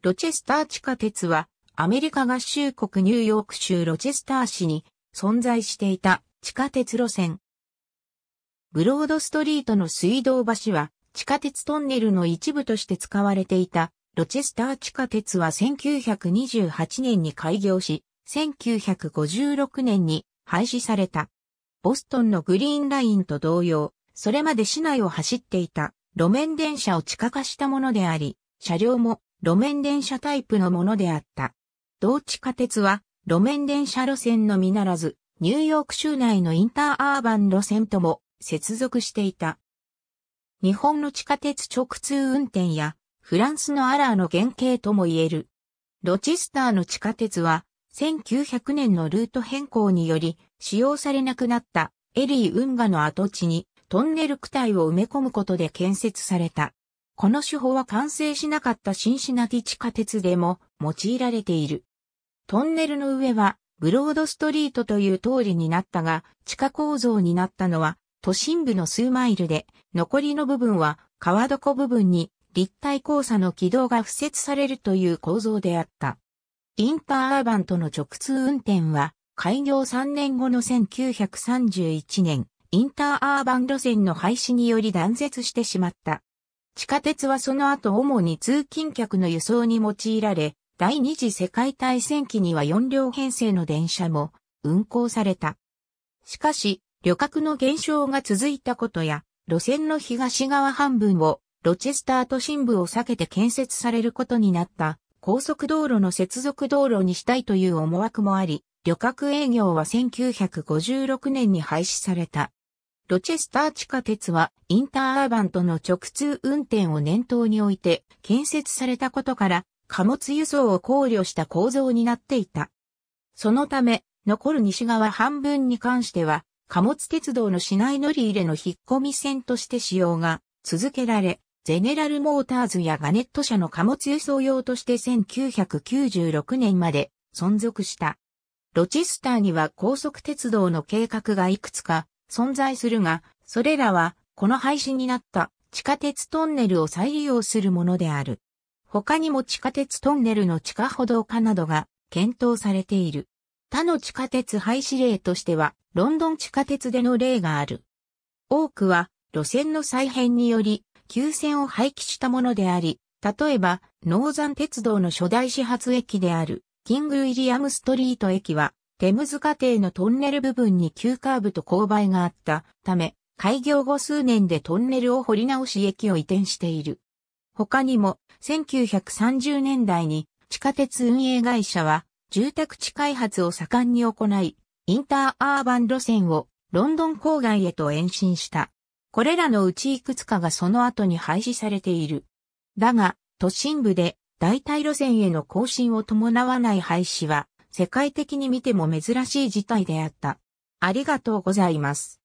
ロチェスター地下鉄は、アメリカ合衆国ニューヨーク州ロチェスター市に存在していた地下鉄路線。ブロードストリートの水道橋は、地下鉄トンネルの一部として使われていた、ロチェスター地下鉄は1928年に開業し、1956年に廃止された。ボストンのグリーンラインと同様、それまで市内を走っていた路面電車を地下化したものであり、車両も路面電車タイプのものであった。同地下鉄は路面電車路線のみならず、ニューヨーク州内のインターアーバン路線とも接続していた。日本の地下鉄直通運転やフランスのアラーの原型とも言える。ロチスターの地下鉄は1900年のルート変更により使用されなくなったエリー運河の跡地にトンネル区体を埋め込むことで建設された。この手法は完成しなかったシンシナティ地下鉄でも用いられている。トンネルの上はブロードストリートという通りになったが、地下構造になったのは都心部の数マイルで、残りの部分は川床部分に立体交差の軌道が付設されるという構造であった。インターアーバンとの直通運転は、開業3年後の1931年、インターアーバン路線の廃止により断絶してしまった。地下鉄はその後主に通勤客の輸送に用いられ、第二次世界大戦期には4両編成の電車も運行された。しかし、旅客の減少が続いたことや、路線の東側半分をロチェスター都心部を避けて建設されることになった高速道路の接続道路にしたいという思惑もあり、旅客営業は1956年に廃止された。ロチェスター地下鉄はインターアーバンとの直通運転を念頭において建設されたことから貨物輸送を考慮した構造になっていた。そのため残る西側半分に関しては貨物鉄道の市内乗り入れの引っ込み線として使用が続けられ、ゼネラルモーターズやガネット社の貨物輸送用として1996年まで存続した。ロチェスターには高速鉄道の計画がいくつか存在するが、それらは、この廃止になった地下鉄トンネルを再利用するものである。他にも地下鉄トンネルの地下歩道化などが検討されている。他の地下鉄廃止例としては、ロンドン地下鉄での例がある。多くは、路線の再編により、急線を廃棄したものであり、例えば、ノーザン鉄道の初代始発駅である、キング・ウィリアム・ストリート駅は、テムズ家庭のトンネル部分に急カーブと勾配があったため、開業後数年でトンネルを掘り直し駅を移転している。他にも、1930年代に地下鉄運営会社は住宅地開発を盛んに行い、インターアーバン路線をロンドン郊外へと延伸した。これらのうちいくつかがその後に廃止されている。だが、都心部で代替路線への更新を伴わない廃止は世界的に見ても珍しい事態であった。ありがとうございます。